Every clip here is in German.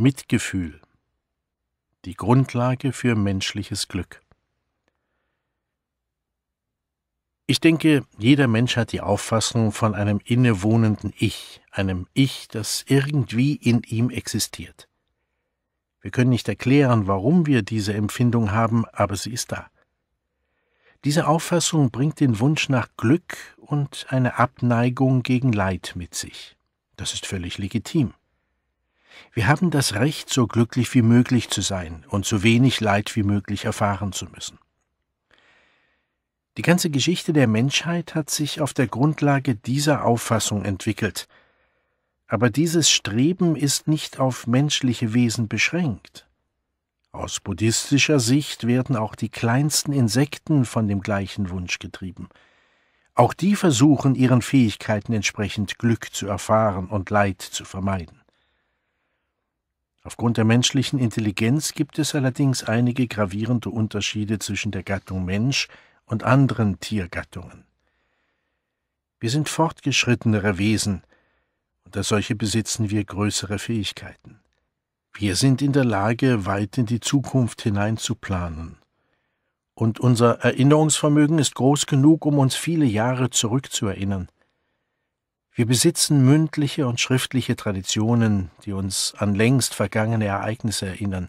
Mitgefühl, die Grundlage für menschliches Glück. Ich denke, jeder Mensch hat die Auffassung von einem innewohnenden Ich, einem Ich, das irgendwie in ihm existiert. Wir können nicht erklären, warum wir diese Empfindung haben, aber sie ist da. Diese Auffassung bringt den Wunsch nach Glück und eine Abneigung gegen Leid mit sich. Das ist völlig legitim. Wir haben das Recht, so glücklich wie möglich zu sein und so wenig Leid wie möglich erfahren zu müssen. Die ganze Geschichte der Menschheit hat sich auf der Grundlage dieser Auffassung entwickelt, aber dieses Streben ist nicht auf menschliche Wesen beschränkt. Aus buddhistischer Sicht werden auch die kleinsten Insekten von dem gleichen Wunsch getrieben. Auch die versuchen ihren Fähigkeiten entsprechend Glück zu erfahren und Leid zu vermeiden. Aufgrund der menschlichen Intelligenz gibt es allerdings einige gravierende Unterschiede zwischen der Gattung Mensch und anderen Tiergattungen. Wir sind fortgeschrittenere Wesen, und als solche besitzen wir größere Fähigkeiten. Wir sind in der Lage, weit in die Zukunft hinein zu planen. Und unser Erinnerungsvermögen ist groß genug, um uns viele Jahre zurückzuerinnern. Wir besitzen mündliche und schriftliche Traditionen, die uns an längst vergangene Ereignisse erinnern.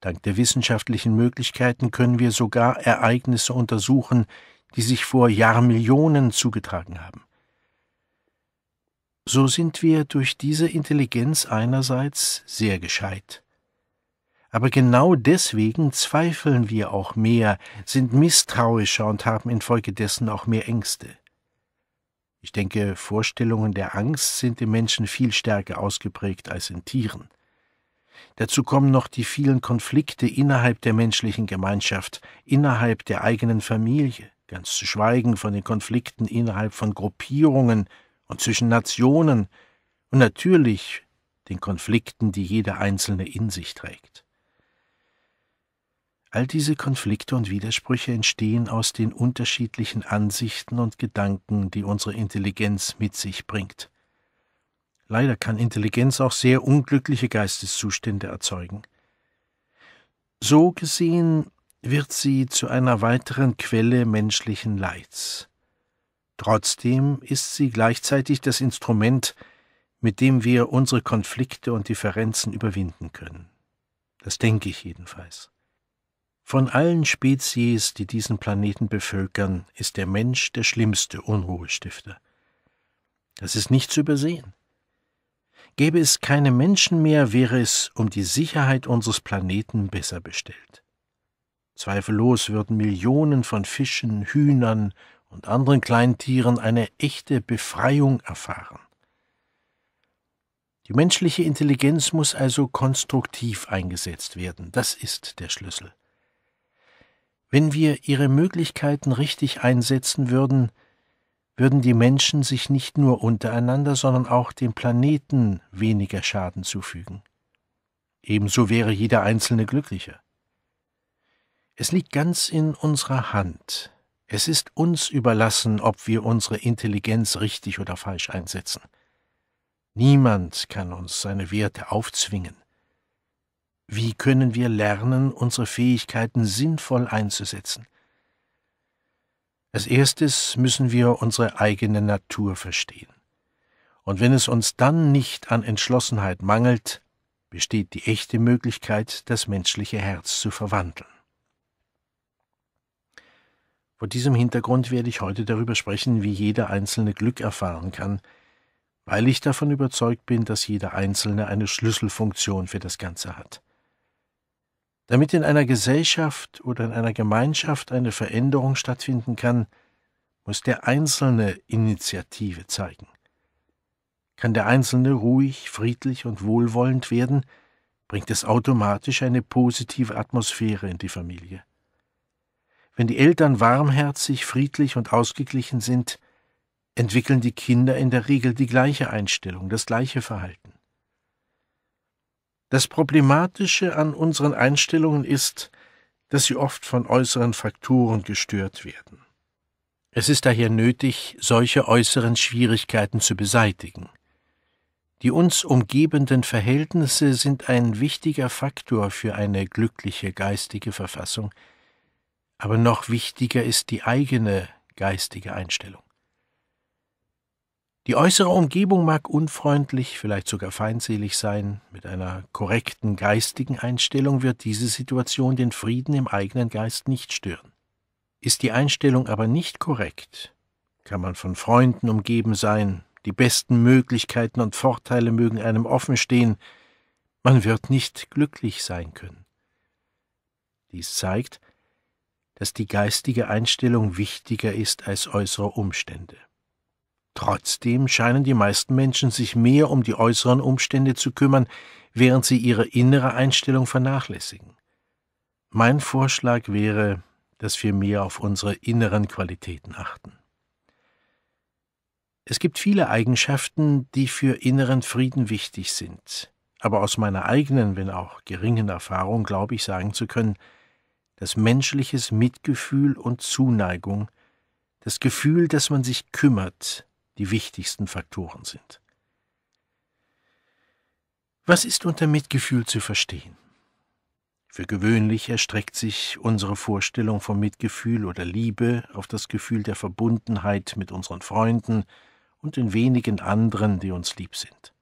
Dank der wissenschaftlichen Möglichkeiten können wir sogar Ereignisse untersuchen, die sich vor Jahrmillionen zugetragen haben. So sind wir durch diese Intelligenz einerseits sehr gescheit. Aber genau deswegen zweifeln wir auch mehr, sind misstrauischer und haben infolgedessen auch mehr Ängste. Ich denke, Vorstellungen der Angst sind im Menschen viel stärker ausgeprägt als in Tieren. Dazu kommen noch die vielen Konflikte innerhalb der menschlichen Gemeinschaft, innerhalb der eigenen Familie, ganz zu schweigen von den Konflikten innerhalb von Gruppierungen und zwischen Nationen und natürlich den Konflikten, die jeder Einzelne in sich trägt. All diese Konflikte und Widersprüche entstehen aus den unterschiedlichen Ansichten und Gedanken, die unsere Intelligenz mit sich bringt. Leider kann Intelligenz auch sehr unglückliche Geisteszustände erzeugen. So gesehen wird sie zu einer weiteren Quelle menschlichen Leids. Trotzdem ist sie gleichzeitig das Instrument, mit dem wir unsere Konflikte und Differenzen überwinden können. Das denke ich jedenfalls. Von allen Spezies, die diesen Planeten bevölkern, ist der Mensch der schlimmste Unruhestifter. Das ist nicht zu übersehen. Gäbe es keine Menschen mehr, wäre es um die Sicherheit unseres Planeten besser bestellt. Zweifellos würden Millionen von Fischen, Hühnern und anderen Kleintieren eine echte Befreiung erfahren. Die menschliche Intelligenz muss also konstruktiv eingesetzt werden, das ist der Schlüssel. Wenn wir ihre Möglichkeiten richtig einsetzen würden, würden die Menschen sich nicht nur untereinander, sondern auch dem Planeten weniger Schaden zufügen. Ebenso wäre jeder Einzelne glücklicher. Es liegt ganz in unserer Hand. Es ist uns überlassen, ob wir unsere Intelligenz richtig oder falsch einsetzen. Niemand kann uns seine Werte aufzwingen. Wie können wir lernen, unsere Fähigkeiten sinnvoll einzusetzen? Als erstes müssen wir unsere eigene Natur verstehen. Und wenn es uns dann nicht an Entschlossenheit mangelt, besteht die echte Möglichkeit, das menschliche Herz zu verwandeln. Vor diesem Hintergrund werde ich heute darüber sprechen, wie jeder Einzelne Glück erfahren kann, weil ich davon überzeugt bin, dass jeder Einzelne eine Schlüsselfunktion für das Ganze hat. Damit in einer Gesellschaft oder in einer Gemeinschaft eine Veränderung stattfinden kann, muss der Einzelne Initiative zeigen. Kann der Einzelne ruhig, friedlich und wohlwollend werden, bringt es automatisch eine positive Atmosphäre in die Familie. Wenn die Eltern warmherzig, friedlich und ausgeglichen sind, entwickeln die Kinder in der Regel die gleiche Einstellung, das gleiche Verhalten. Das Problematische an unseren Einstellungen ist, dass sie oft von äußeren Faktoren gestört werden. Es ist daher nötig, solche äußeren Schwierigkeiten zu beseitigen. Die uns umgebenden Verhältnisse sind ein wichtiger Faktor für eine glückliche geistige Verfassung, aber noch wichtiger ist die eigene geistige Einstellung. Die äußere Umgebung mag unfreundlich, vielleicht sogar feindselig sein. Mit einer korrekten geistigen Einstellung wird diese Situation den Frieden im eigenen Geist nicht stören. Ist die Einstellung aber nicht korrekt, kann man von Freunden umgeben sein, die besten Möglichkeiten und Vorteile mögen einem offen stehen, man wird nicht glücklich sein können. Dies zeigt, dass die geistige Einstellung wichtiger ist als äußere Umstände. Trotzdem scheinen die meisten Menschen sich mehr um die äußeren Umstände zu kümmern, während sie ihre innere Einstellung vernachlässigen. Mein Vorschlag wäre, dass wir mehr auf unsere inneren Qualitäten achten. Es gibt viele Eigenschaften, die für inneren Frieden wichtig sind, aber aus meiner eigenen, wenn auch geringen Erfahrung glaube ich sagen zu können, dass menschliches Mitgefühl und Zuneigung, das Gefühl, dass man sich kümmert, die wichtigsten Faktoren sind. Was ist unter Mitgefühl zu verstehen? Für gewöhnlich erstreckt sich unsere Vorstellung von Mitgefühl oder Liebe auf das Gefühl der Verbundenheit mit unseren Freunden und den wenigen anderen, die uns lieb sind.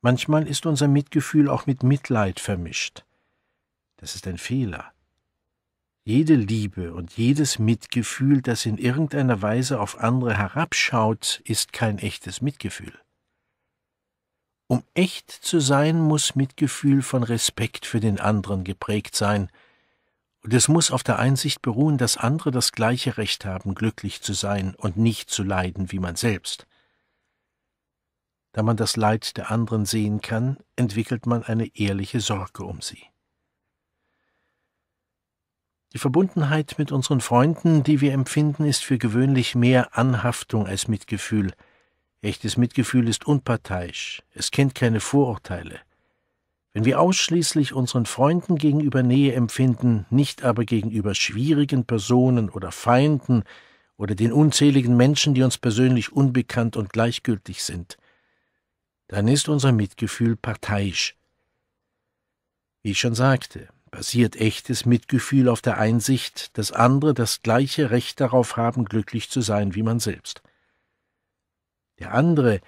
Manchmal ist unser Mitgefühl auch mit Mitleid vermischt. Das ist ein Fehler jede Liebe und jedes Mitgefühl, das in irgendeiner Weise auf andere herabschaut, ist kein echtes Mitgefühl. Um echt zu sein, muss Mitgefühl von Respekt für den anderen geprägt sein, und es muss auf der Einsicht beruhen, dass andere das gleiche Recht haben, glücklich zu sein und nicht zu leiden wie man selbst. Da man das Leid der anderen sehen kann, entwickelt man eine ehrliche Sorge um sie. Die Verbundenheit mit unseren Freunden, die wir empfinden, ist für gewöhnlich mehr Anhaftung als Mitgefühl. Echtes Mitgefühl ist unparteiisch, es kennt keine Vorurteile. Wenn wir ausschließlich unseren Freunden gegenüber Nähe empfinden, nicht aber gegenüber schwierigen Personen oder Feinden oder den unzähligen Menschen, die uns persönlich unbekannt und gleichgültig sind, dann ist unser Mitgefühl parteiisch. Wie ich schon sagte, basiert echtes Mitgefühl auf der Einsicht, dass andere das gleiche Recht darauf haben, glücklich zu sein wie man selbst. Der andere,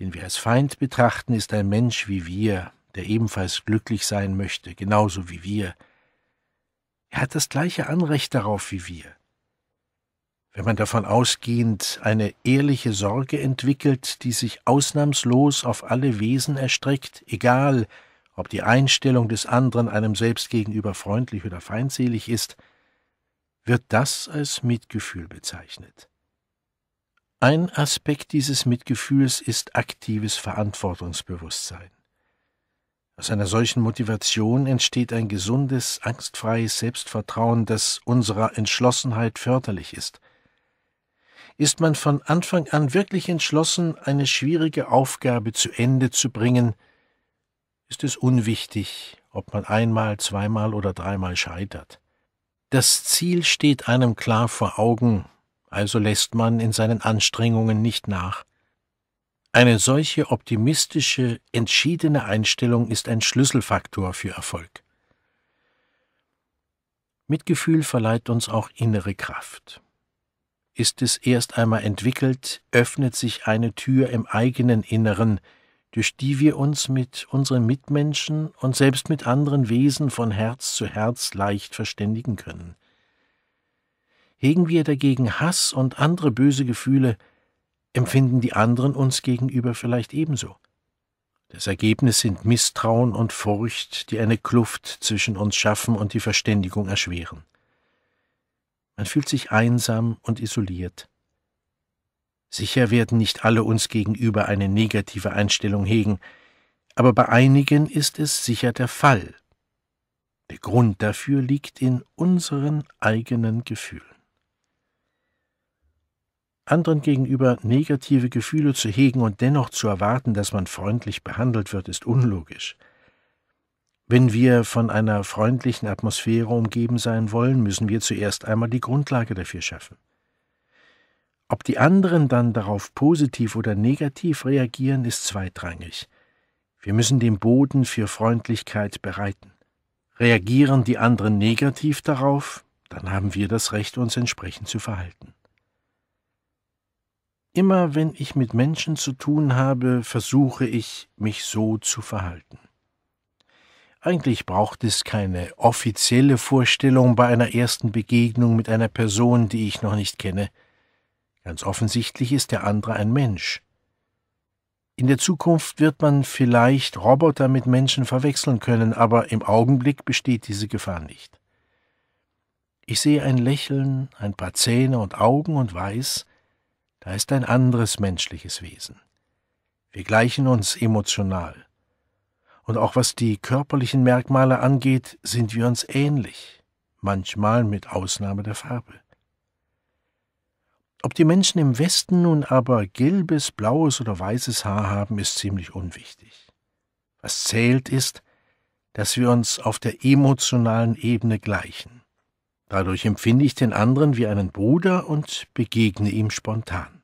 den wir als Feind betrachten, ist ein Mensch wie wir, der ebenfalls glücklich sein möchte, genauso wie wir. Er hat das gleiche Anrecht darauf wie wir. Wenn man davon ausgehend eine ehrliche Sorge entwickelt, die sich ausnahmslos auf alle Wesen erstreckt, egal ob die Einstellung des anderen einem selbst gegenüber freundlich oder feindselig ist, wird das als Mitgefühl bezeichnet. Ein Aspekt dieses Mitgefühls ist aktives Verantwortungsbewusstsein. Aus einer solchen Motivation entsteht ein gesundes, angstfreies Selbstvertrauen, das unserer Entschlossenheit förderlich ist. Ist man von Anfang an wirklich entschlossen, eine schwierige Aufgabe zu Ende zu bringen, ist es unwichtig, ob man einmal, zweimal oder dreimal scheitert. Das Ziel steht einem klar vor Augen, also lässt man in seinen Anstrengungen nicht nach. Eine solche optimistische, entschiedene Einstellung ist ein Schlüsselfaktor für Erfolg. Mitgefühl verleiht uns auch innere Kraft. Ist es erst einmal entwickelt, öffnet sich eine Tür im eigenen Inneren, durch die wir uns mit unseren Mitmenschen und selbst mit anderen Wesen von Herz zu Herz leicht verständigen können. Hegen wir dagegen Hass und andere böse Gefühle, empfinden die anderen uns gegenüber vielleicht ebenso. Das Ergebnis sind Misstrauen und Furcht, die eine Kluft zwischen uns schaffen und die Verständigung erschweren. Man fühlt sich einsam und isoliert. Sicher werden nicht alle uns gegenüber eine negative Einstellung hegen, aber bei einigen ist es sicher der Fall. Der Grund dafür liegt in unseren eigenen Gefühlen. Anderen gegenüber negative Gefühle zu hegen und dennoch zu erwarten, dass man freundlich behandelt wird, ist unlogisch. Wenn wir von einer freundlichen Atmosphäre umgeben sein wollen, müssen wir zuerst einmal die Grundlage dafür schaffen. Ob die anderen dann darauf positiv oder negativ reagieren, ist zweitrangig. Wir müssen den Boden für Freundlichkeit bereiten. Reagieren die anderen negativ darauf, dann haben wir das Recht, uns entsprechend zu verhalten. Immer wenn ich mit Menschen zu tun habe, versuche ich, mich so zu verhalten. Eigentlich braucht es keine offizielle Vorstellung bei einer ersten Begegnung mit einer Person, die ich noch nicht kenne. Ganz offensichtlich ist der andere ein Mensch. In der Zukunft wird man vielleicht Roboter mit Menschen verwechseln können, aber im Augenblick besteht diese Gefahr nicht. Ich sehe ein Lächeln, ein paar Zähne und Augen und weiß, da ist ein anderes menschliches Wesen. Wir gleichen uns emotional. Und auch was die körperlichen Merkmale angeht, sind wir uns ähnlich, manchmal mit Ausnahme der Farbe. Ob die Menschen im Westen nun aber gelbes, blaues oder weißes Haar haben, ist ziemlich unwichtig. Was zählt ist, dass wir uns auf der emotionalen Ebene gleichen. Dadurch empfinde ich den anderen wie einen Bruder und begegne ihm spontan.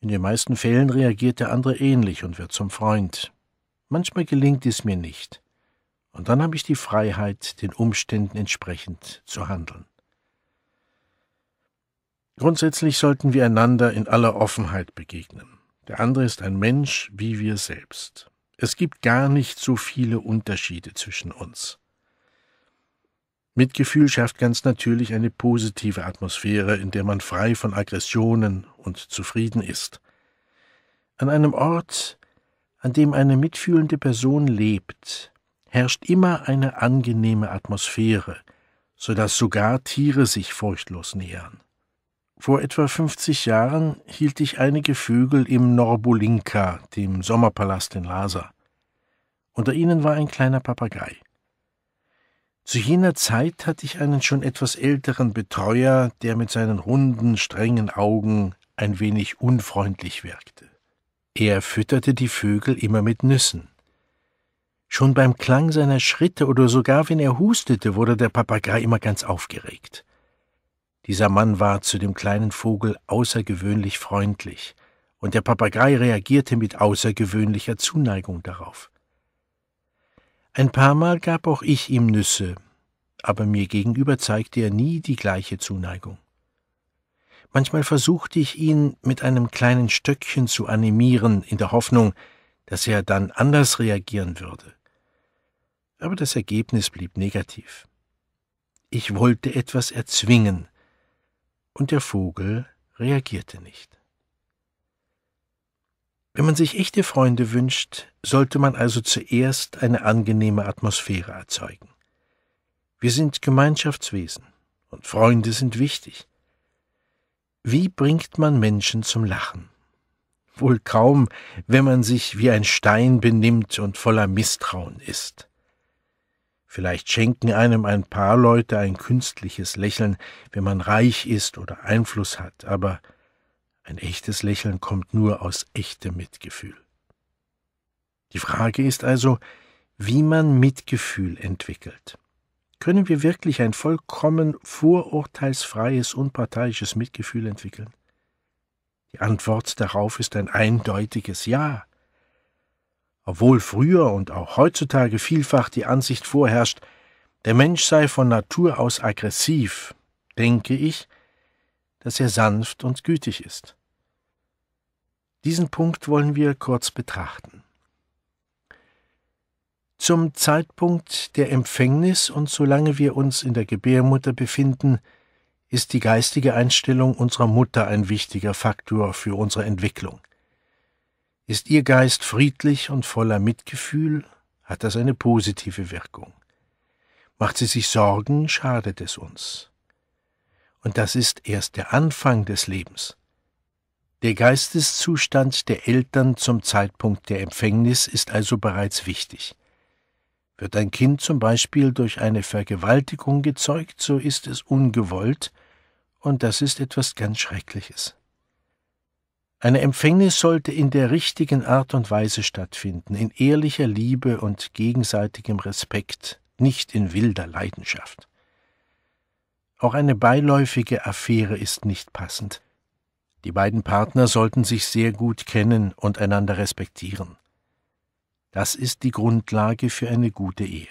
In den meisten Fällen reagiert der andere ähnlich und wird zum Freund. Manchmal gelingt es mir nicht. Und dann habe ich die Freiheit, den Umständen entsprechend zu handeln. Grundsätzlich sollten wir einander in aller Offenheit begegnen. Der andere ist ein Mensch wie wir selbst. Es gibt gar nicht so viele Unterschiede zwischen uns. Mitgefühl schafft ganz natürlich eine positive Atmosphäre, in der man frei von Aggressionen und zufrieden ist. An einem Ort, an dem eine mitfühlende Person lebt, herrscht immer eine angenehme Atmosphäre, so dass sogar Tiere sich furchtlos nähern. Vor etwa 50 Jahren hielt ich einige Vögel im Norbulinka, dem Sommerpalast in Lhasa. Unter ihnen war ein kleiner Papagei. Zu jener Zeit hatte ich einen schon etwas älteren Betreuer, der mit seinen runden, strengen Augen ein wenig unfreundlich wirkte. Er fütterte die Vögel immer mit Nüssen. Schon beim Klang seiner Schritte oder sogar wenn er hustete, wurde der Papagei immer ganz aufgeregt. Dieser Mann war zu dem kleinen Vogel außergewöhnlich freundlich, und der Papagei reagierte mit außergewöhnlicher Zuneigung darauf. Ein paar Mal gab auch ich ihm Nüsse, aber mir gegenüber zeigte er nie die gleiche Zuneigung. Manchmal versuchte ich ihn mit einem kleinen Stöckchen zu animieren, in der Hoffnung, dass er dann anders reagieren würde. Aber das Ergebnis blieb negativ. Ich wollte etwas erzwingen, und der Vogel reagierte nicht. Wenn man sich echte Freunde wünscht, sollte man also zuerst eine angenehme Atmosphäre erzeugen. Wir sind Gemeinschaftswesen und Freunde sind wichtig. Wie bringt man Menschen zum Lachen? Wohl kaum, wenn man sich wie ein Stein benimmt und voller Misstrauen ist. Vielleicht schenken einem ein paar Leute ein künstliches Lächeln, wenn man reich ist oder Einfluss hat, aber ein echtes Lächeln kommt nur aus echtem Mitgefühl. Die Frage ist also, wie man Mitgefühl entwickelt. Können wir wirklich ein vollkommen vorurteilsfreies, unparteiisches Mitgefühl entwickeln? Die Antwort darauf ist ein eindeutiges Ja obwohl früher und auch heutzutage vielfach die Ansicht vorherrscht, der Mensch sei von Natur aus aggressiv, denke ich, dass er sanft und gütig ist. Diesen Punkt wollen wir kurz betrachten. Zum Zeitpunkt der Empfängnis und solange wir uns in der Gebärmutter befinden, ist die geistige Einstellung unserer Mutter ein wichtiger Faktor für unsere Entwicklung. Ist Ihr Geist friedlich und voller Mitgefühl, hat das eine positive Wirkung. Macht sie sich Sorgen, schadet es uns. Und das ist erst der Anfang des Lebens. Der Geisteszustand der Eltern zum Zeitpunkt der Empfängnis ist also bereits wichtig. Wird ein Kind zum Beispiel durch eine Vergewaltigung gezeugt, so ist es ungewollt, und das ist etwas ganz Schreckliches. Eine Empfängnis sollte in der richtigen Art und Weise stattfinden, in ehrlicher Liebe und gegenseitigem Respekt, nicht in wilder Leidenschaft. Auch eine beiläufige Affäre ist nicht passend. Die beiden Partner sollten sich sehr gut kennen und einander respektieren. Das ist die Grundlage für eine gute Ehe.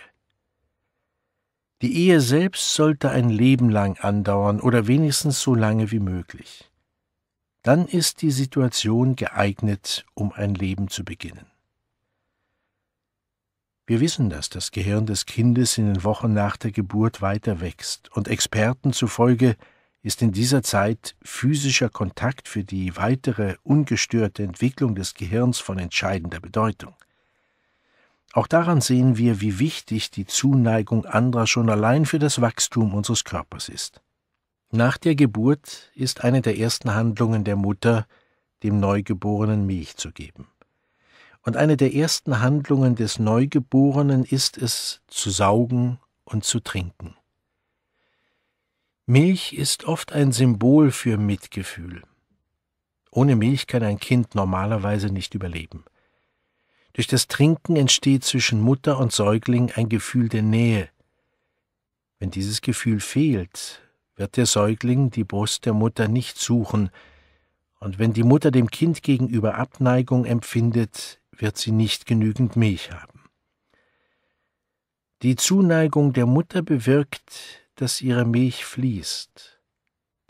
Die Ehe selbst sollte ein Leben lang andauern oder wenigstens so lange wie möglich dann ist die Situation geeignet, um ein Leben zu beginnen. Wir wissen, dass das Gehirn des Kindes in den Wochen nach der Geburt weiter wächst, und Experten zufolge ist in dieser Zeit physischer Kontakt für die weitere ungestörte Entwicklung des Gehirns von entscheidender Bedeutung. Auch daran sehen wir, wie wichtig die Zuneigung anderer schon allein für das Wachstum unseres Körpers ist. Nach der Geburt ist eine der ersten Handlungen der Mutter, dem Neugeborenen Milch zu geben. Und eine der ersten Handlungen des Neugeborenen ist es, zu saugen und zu trinken. Milch ist oft ein Symbol für Mitgefühl. Ohne Milch kann ein Kind normalerweise nicht überleben. Durch das Trinken entsteht zwischen Mutter und Säugling ein Gefühl der Nähe. Wenn dieses Gefühl fehlt, wird der Säugling die Brust der Mutter nicht suchen, und wenn die Mutter dem Kind gegenüber Abneigung empfindet, wird sie nicht genügend Milch haben. Die Zuneigung der Mutter bewirkt, dass ihre Milch fließt.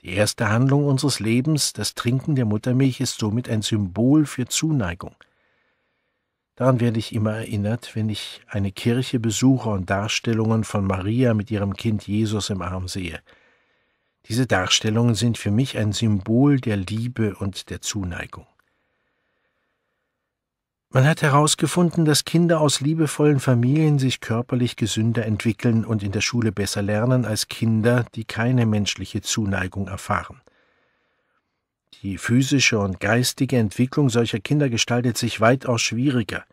Die erste Handlung unseres Lebens, das Trinken der Muttermilch, ist somit ein Symbol für Zuneigung. Daran werde ich immer erinnert, wenn ich eine Kirche besuche und Darstellungen von Maria mit ihrem Kind Jesus im Arm sehe – diese Darstellungen sind für mich ein Symbol der Liebe und der Zuneigung. Man hat herausgefunden, dass Kinder aus liebevollen Familien sich körperlich gesünder entwickeln und in der Schule besser lernen als Kinder, die keine menschliche Zuneigung erfahren. Die physische und geistige Entwicklung solcher Kinder gestaltet sich weitaus schwieriger.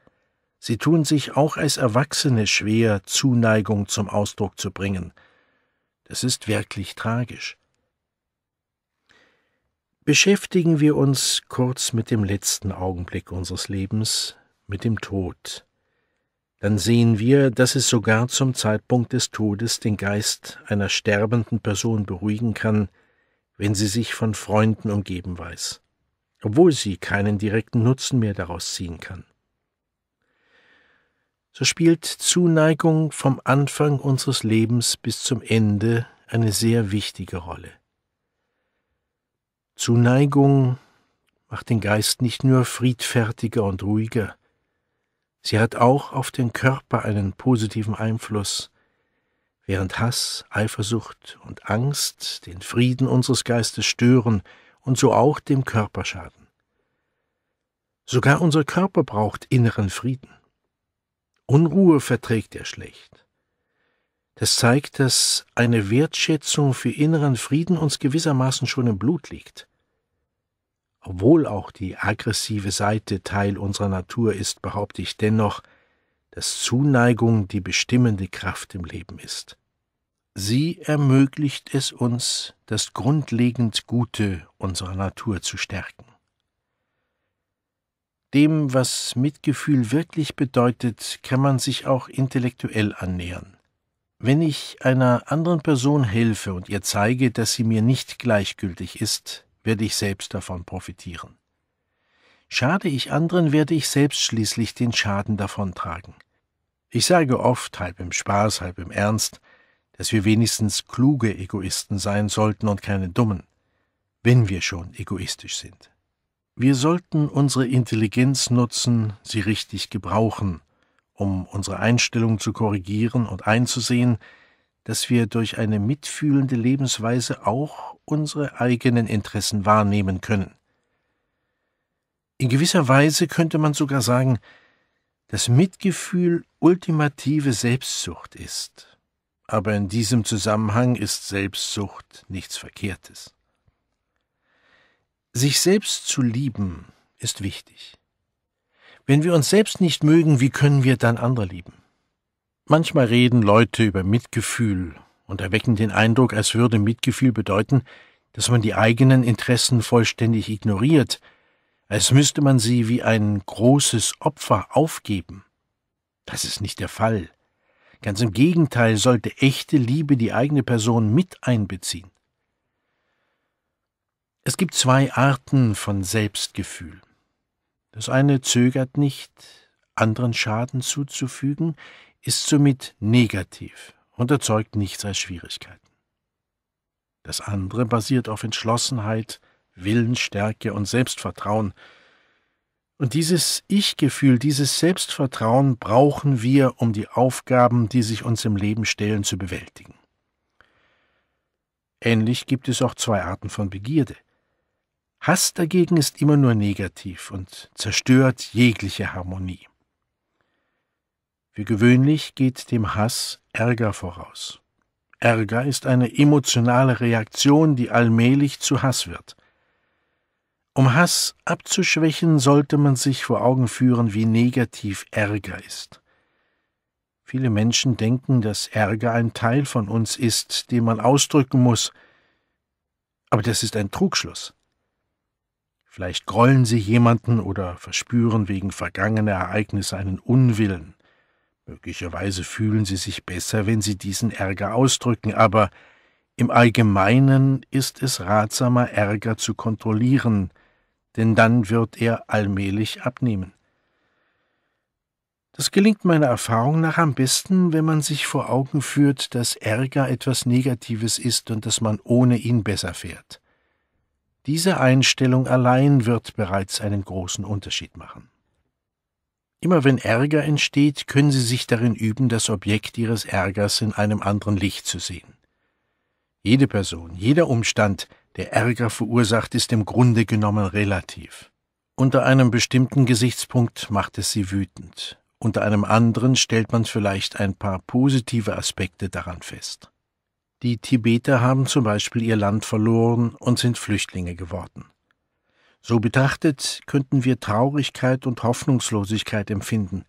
Sie tun sich auch als Erwachsene schwer, Zuneigung zum Ausdruck zu bringen. Das ist wirklich tragisch beschäftigen wir uns kurz mit dem letzten Augenblick unseres Lebens, mit dem Tod. Dann sehen wir, dass es sogar zum Zeitpunkt des Todes den Geist einer sterbenden Person beruhigen kann, wenn sie sich von Freunden umgeben weiß, obwohl sie keinen direkten Nutzen mehr daraus ziehen kann. So spielt Zuneigung vom Anfang unseres Lebens bis zum Ende eine sehr wichtige Rolle. Zuneigung macht den Geist nicht nur friedfertiger und ruhiger, sie hat auch auf den Körper einen positiven Einfluss, während Hass, Eifersucht und Angst den Frieden unseres Geistes stören und so auch dem Körper schaden. Sogar unser Körper braucht inneren Frieden. Unruhe verträgt er schlecht. Das zeigt, dass eine Wertschätzung für inneren Frieden uns gewissermaßen schon im Blut liegt. Obwohl auch die aggressive Seite Teil unserer Natur ist, behaupte ich dennoch, dass Zuneigung die bestimmende Kraft im Leben ist. Sie ermöglicht es uns, das grundlegend Gute unserer Natur zu stärken. Dem, was Mitgefühl wirklich bedeutet, kann man sich auch intellektuell annähern. Wenn ich einer anderen Person helfe und ihr zeige, dass sie mir nicht gleichgültig ist, werde ich selbst davon profitieren. Schade ich anderen, werde ich selbst schließlich den Schaden davontragen. Ich sage oft, halb im Spaß, halb im Ernst, dass wir wenigstens kluge Egoisten sein sollten und keine dummen, wenn wir schon egoistisch sind. Wir sollten unsere Intelligenz nutzen, sie richtig gebrauchen um unsere Einstellung zu korrigieren und einzusehen, dass wir durch eine mitfühlende Lebensweise auch unsere eigenen Interessen wahrnehmen können. In gewisser Weise könnte man sogar sagen, dass Mitgefühl ultimative Selbstsucht ist. Aber in diesem Zusammenhang ist Selbstsucht nichts Verkehrtes. Sich selbst zu lieben ist wichtig. Wenn wir uns selbst nicht mögen, wie können wir dann andere lieben? Manchmal reden Leute über Mitgefühl und erwecken den Eindruck, als würde Mitgefühl bedeuten, dass man die eigenen Interessen vollständig ignoriert, als müsste man sie wie ein großes Opfer aufgeben. Das ist nicht der Fall. Ganz im Gegenteil sollte echte Liebe die eigene Person mit einbeziehen. Es gibt zwei Arten von Selbstgefühl. Das eine zögert nicht, anderen Schaden zuzufügen, ist somit negativ und erzeugt nichts als Schwierigkeiten. Das andere basiert auf Entschlossenheit, Willensstärke und Selbstvertrauen. Und dieses Ich-Gefühl, dieses Selbstvertrauen brauchen wir, um die Aufgaben, die sich uns im Leben stellen, zu bewältigen. Ähnlich gibt es auch zwei Arten von Begierde – Hass dagegen ist immer nur negativ und zerstört jegliche Harmonie. Für gewöhnlich geht dem Hass Ärger voraus. Ärger ist eine emotionale Reaktion, die allmählich zu Hass wird. Um Hass abzuschwächen, sollte man sich vor Augen führen, wie negativ Ärger ist. Viele Menschen denken, dass Ärger ein Teil von uns ist, den man ausdrücken muss, aber das ist ein Trugschluss. Vielleicht grollen sie jemanden oder verspüren wegen vergangener Ereignisse einen Unwillen. Möglicherweise fühlen sie sich besser, wenn sie diesen Ärger ausdrücken, aber im Allgemeinen ist es ratsamer, Ärger zu kontrollieren, denn dann wird er allmählich abnehmen. Das gelingt meiner Erfahrung nach am besten, wenn man sich vor Augen führt, dass Ärger etwas Negatives ist und dass man ohne ihn besser fährt. Diese Einstellung allein wird bereits einen großen Unterschied machen. Immer wenn Ärger entsteht, können Sie sich darin üben, das Objekt Ihres Ärgers in einem anderen Licht zu sehen. Jede Person, jeder Umstand, der Ärger verursacht, ist im Grunde genommen relativ. Unter einem bestimmten Gesichtspunkt macht es sie wütend, unter einem anderen stellt man vielleicht ein paar positive Aspekte daran fest. Die Tibeter haben zum Beispiel ihr Land verloren und sind Flüchtlinge geworden. So betrachtet könnten wir Traurigkeit und Hoffnungslosigkeit empfinden.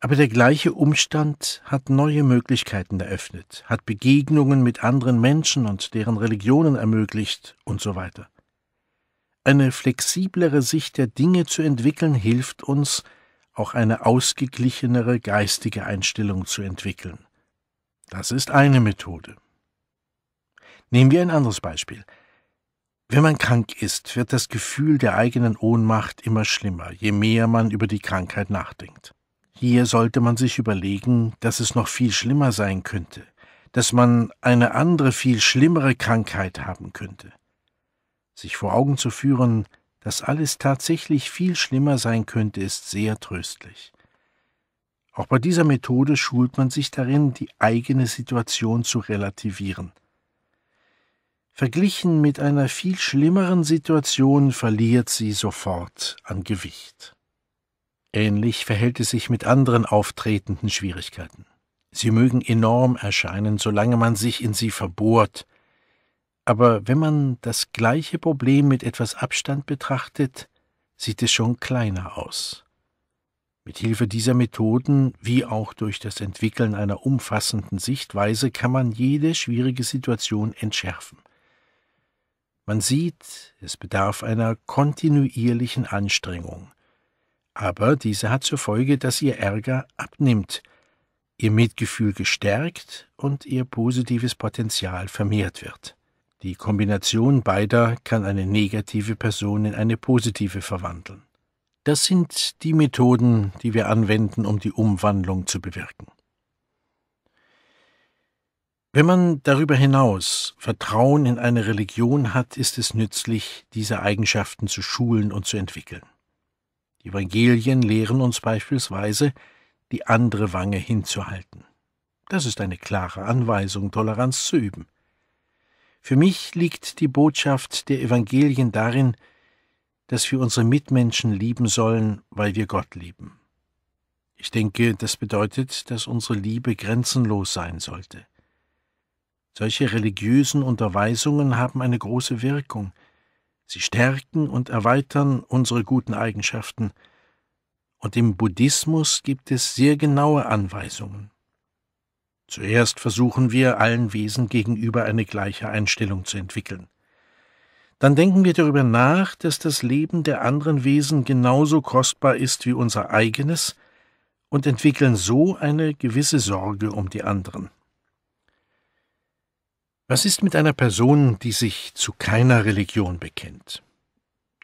Aber der gleiche Umstand hat neue Möglichkeiten eröffnet, hat Begegnungen mit anderen Menschen und deren Religionen ermöglicht und so weiter. Eine flexiblere Sicht der Dinge zu entwickeln hilft uns, auch eine ausgeglichenere geistige Einstellung zu entwickeln. Das ist eine Methode. Nehmen wir ein anderes Beispiel. Wenn man krank ist, wird das Gefühl der eigenen Ohnmacht immer schlimmer, je mehr man über die Krankheit nachdenkt. Hier sollte man sich überlegen, dass es noch viel schlimmer sein könnte, dass man eine andere, viel schlimmere Krankheit haben könnte. Sich vor Augen zu führen, dass alles tatsächlich viel schlimmer sein könnte, ist sehr tröstlich. Auch bei dieser Methode schult man sich darin, die eigene Situation zu relativieren – Verglichen mit einer viel schlimmeren Situation verliert sie sofort an Gewicht. Ähnlich verhält es sich mit anderen auftretenden Schwierigkeiten. Sie mögen enorm erscheinen, solange man sich in sie verbohrt, aber wenn man das gleiche Problem mit etwas Abstand betrachtet, sieht es schon kleiner aus. Mit Hilfe dieser Methoden, wie auch durch das Entwickeln einer umfassenden Sichtweise, kann man jede schwierige Situation entschärfen. Man sieht, es bedarf einer kontinuierlichen Anstrengung. Aber diese hat zur Folge, dass ihr Ärger abnimmt, ihr Mitgefühl gestärkt und ihr positives Potenzial vermehrt wird. Die Kombination beider kann eine negative Person in eine positive verwandeln. Das sind die Methoden, die wir anwenden, um die Umwandlung zu bewirken. Wenn man darüber hinaus Vertrauen in eine Religion hat, ist es nützlich, diese Eigenschaften zu schulen und zu entwickeln. Die Evangelien lehren uns beispielsweise, die andere Wange hinzuhalten. Das ist eine klare Anweisung, Toleranz zu üben. Für mich liegt die Botschaft der Evangelien darin, dass wir unsere Mitmenschen lieben sollen, weil wir Gott lieben. Ich denke, das bedeutet, dass unsere Liebe grenzenlos sein sollte. Solche religiösen Unterweisungen haben eine große Wirkung. Sie stärken und erweitern unsere guten Eigenschaften. Und im Buddhismus gibt es sehr genaue Anweisungen. Zuerst versuchen wir, allen Wesen gegenüber eine gleiche Einstellung zu entwickeln. Dann denken wir darüber nach, dass das Leben der anderen Wesen genauso kostbar ist wie unser eigenes und entwickeln so eine gewisse Sorge um die anderen. Was ist mit einer Person, die sich zu keiner Religion bekennt?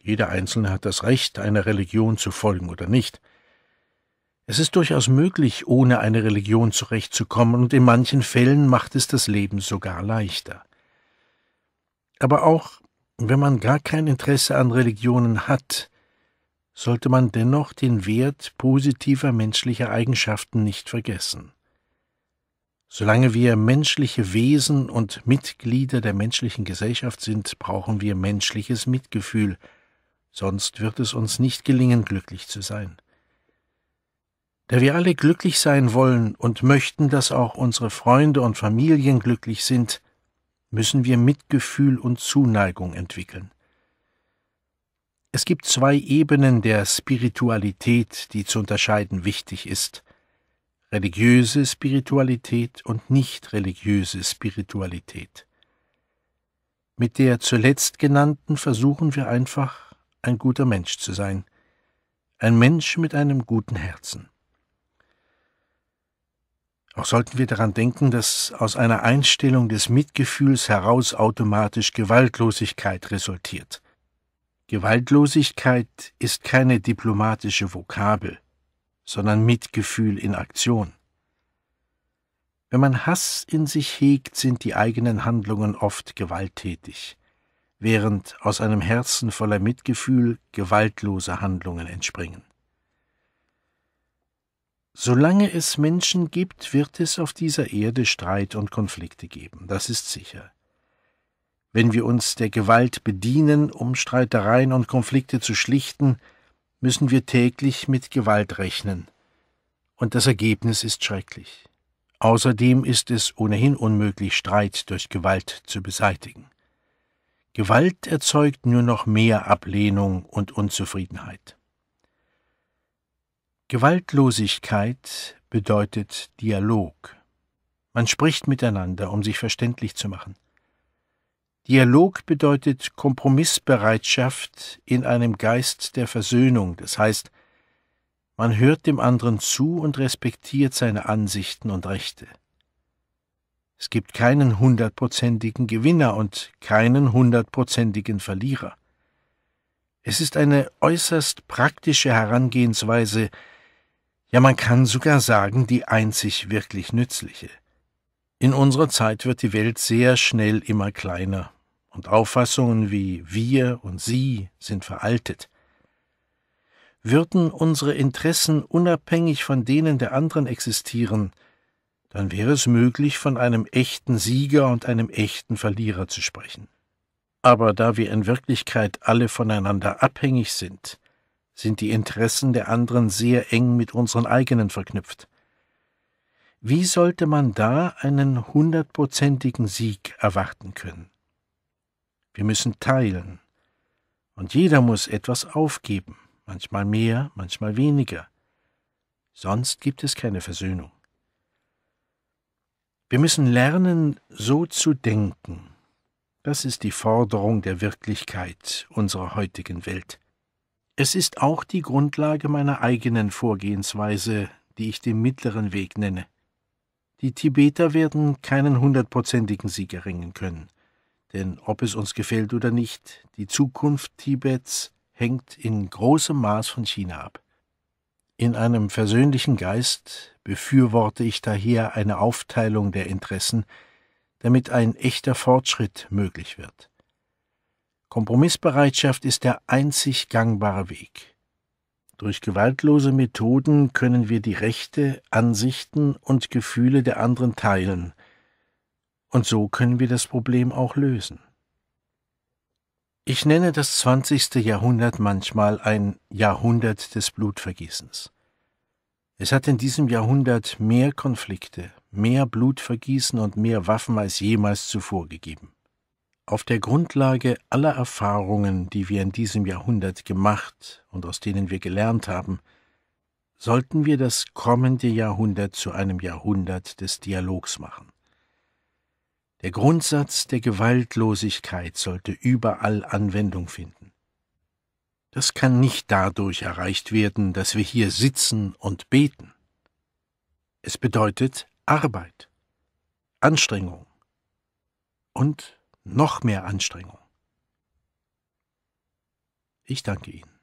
Jeder Einzelne hat das Recht, einer Religion zu folgen oder nicht. Es ist durchaus möglich, ohne eine Religion zurechtzukommen, und in manchen Fällen macht es das Leben sogar leichter. Aber auch wenn man gar kein Interesse an Religionen hat, sollte man dennoch den Wert positiver menschlicher Eigenschaften nicht vergessen. Solange wir menschliche Wesen und Mitglieder der menschlichen Gesellschaft sind, brauchen wir menschliches Mitgefühl, sonst wird es uns nicht gelingen, glücklich zu sein. Da wir alle glücklich sein wollen und möchten, dass auch unsere Freunde und Familien glücklich sind, müssen wir Mitgefühl und Zuneigung entwickeln. Es gibt zwei Ebenen der Spiritualität, die zu unterscheiden wichtig ist religiöse Spiritualität und nicht religiöse Spiritualität. Mit der zuletzt genannten versuchen wir einfach, ein guter Mensch zu sein, ein Mensch mit einem guten Herzen. Auch sollten wir daran denken, dass aus einer Einstellung des Mitgefühls heraus automatisch Gewaltlosigkeit resultiert. Gewaltlosigkeit ist keine diplomatische Vokabel sondern Mitgefühl in Aktion. Wenn man Hass in sich hegt, sind die eigenen Handlungen oft gewalttätig, während aus einem Herzen voller Mitgefühl gewaltlose Handlungen entspringen. Solange es Menschen gibt, wird es auf dieser Erde Streit und Konflikte geben, das ist sicher. Wenn wir uns der Gewalt bedienen, um Streitereien und Konflikte zu schlichten, müssen wir täglich mit Gewalt rechnen. Und das Ergebnis ist schrecklich. Außerdem ist es ohnehin unmöglich, Streit durch Gewalt zu beseitigen. Gewalt erzeugt nur noch mehr Ablehnung und Unzufriedenheit. Gewaltlosigkeit bedeutet Dialog. Man spricht miteinander, um sich verständlich zu machen. Dialog bedeutet Kompromissbereitschaft in einem Geist der Versöhnung, das heißt, man hört dem anderen zu und respektiert seine Ansichten und Rechte. Es gibt keinen hundertprozentigen Gewinner und keinen hundertprozentigen Verlierer. Es ist eine äußerst praktische Herangehensweise, ja man kann sogar sagen, die einzig wirklich nützliche. In unserer Zeit wird die Welt sehr schnell immer kleiner und Auffassungen wie wir und sie sind veraltet. Würden unsere Interessen unabhängig von denen der anderen existieren, dann wäre es möglich, von einem echten Sieger und einem echten Verlierer zu sprechen. Aber da wir in Wirklichkeit alle voneinander abhängig sind, sind die Interessen der anderen sehr eng mit unseren eigenen verknüpft. Wie sollte man da einen hundertprozentigen Sieg erwarten können? Wir müssen teilen. Und jeder muss etwas aufgeben, manchmal mehr, manchmal weniger. Sonst gibt es keine Versöhnung. Wir müssen lernen, so zu denken. Das ist die Forderung der Wirklichkeit unserer heutigen Welt. Es ist auch die Grundlage meiner eigenen Vorgehensweise, die ich den mittleren Weg nenne. Die Tibeter werden keinen hundertprozentigen Sieg erringen können. Denn ob es uns gefällt oder nicht, die Zukunft Tibets hängt in großem Maß von China ab. In einem versöhnlichen Geist befürworte ich daher eine Aufteilung der Interessen, damit ein echter Fortschritt möglich wird. Kompromissbereitschaft ist der einzig gangbare Weg. Durch gewaltlose Methoden können wir die Rechte, Ansichten und Gefühle der anderen teilen, und so können wir das Problem auch lösen. Ich nenne das 20. Jahrhundert manchmal ein Jahrhundert des Blutvergießens. Es hat in diesem Jahrhundert mehr Konflikte, mehr Blutvergießen und mehr Waffen als jemals zuvor gegeben. Auf der Grundlage aller Erfahrungen, die wir in diesem Jahrhundert gemacht und aus denen wir gelernt haben, sollten wir das kommende Jahrhundert zu einem Jahrhundert des Dialogs machen. Der Grundsatz der Gewaltlosigkeit sollte überall Anwendung finden. Das kann nicht dadurch erreicht werden, dass wir hier sitzen und beten. Es bedeutet Arbeit, Anstrengung und noch mehr Anstrengung. Ich danke Ihnen.